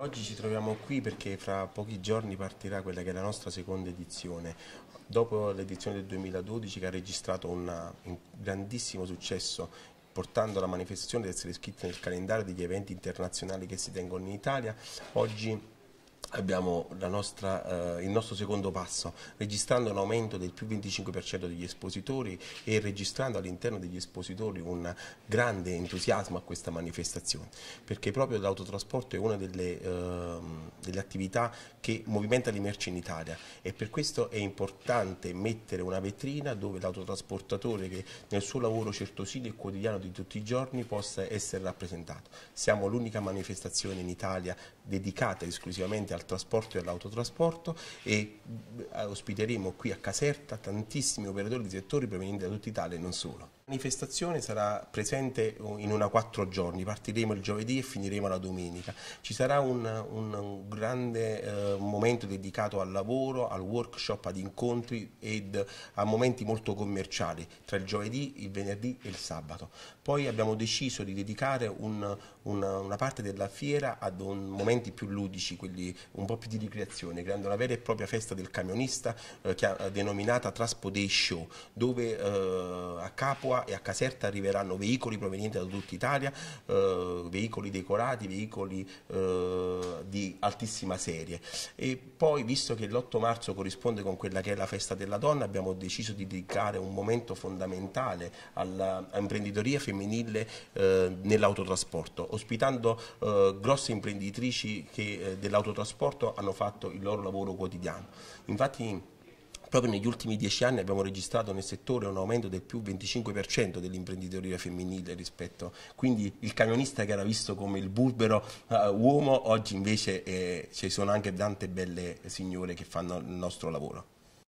Oggi ci troviamo qui perché fra pochi giorni partirà quella che è la nostra seconda edizione. Dopo l'edizione del 2012 che ha registrato una, un grandissimo successo portando la manifestazione ad essere iscritta nel calendario degli eventi internazionali che si tengono in Italia, oggi abbiamo nostra, eh, il nostro secondo passo, registrando un aumento del più 25% degli espositori e registrando all'interno degli espositori un grande entusiasmo a questa manifestazione, perché proprio l'autotrasporto è una delle, eh, delle attività che movimenta le merci in Italia e per questo è importante mettere una vetrina dove l'autotrasportatore che nel suo lavoro certosino e quotidiano di tutti i giorni possa essere rappresentato. Siamo l'unica manifestazione in Italia dedicata esclusivamente al al trasporto e all'autotrasporto e eh, ospiteremo qui a Caserta tantissimi operatori di settori provenienti da tutta Italia e non solo. La manifestazione sarà presente in una quattro giorni, partiremo il giovedì e finiremo la domenica. Ci sarà un, un grande eh, momento dedicato al lavoro, al workshop, ad incontri ed a momenti molto commerciali tra il giovedì, il venerdì e il sabato. Poi abbiamo deciso di dedicare un, una, una, parte della fiera ad momenti più ludici, quelli un po' più di ricreazione, creando una vera e propria festa del camionista eh, che, denominata Traspoday Show, dove eh, a Capua e a Caserta arriveranno veicoli provenienti da tutta Italia, eh, veicoli decorati, veicoli eh, di altissima serie. E poi, visto che l'8 marzo corrisponde con quella che è la festa della donna, abbiamo deciso di dedicare un momento fondamentale all'imprenditoria femminile eh, nell'autotrasporto, ospitando eh, grosse imprenditrici che eh, dell'autotrasporto hanno fatto il loro lavoro quotidiano. Infatti, Proprio negli ultimi dieci anni abbiamo registrato nel settore un aumento del più 25% dell'imprenditoria femminile rispetto, quindi il camionista che era visto come il burbero uh, uomo, oggi invece eh, ci sono anche tante belle signore che fanno il nostro lavoro.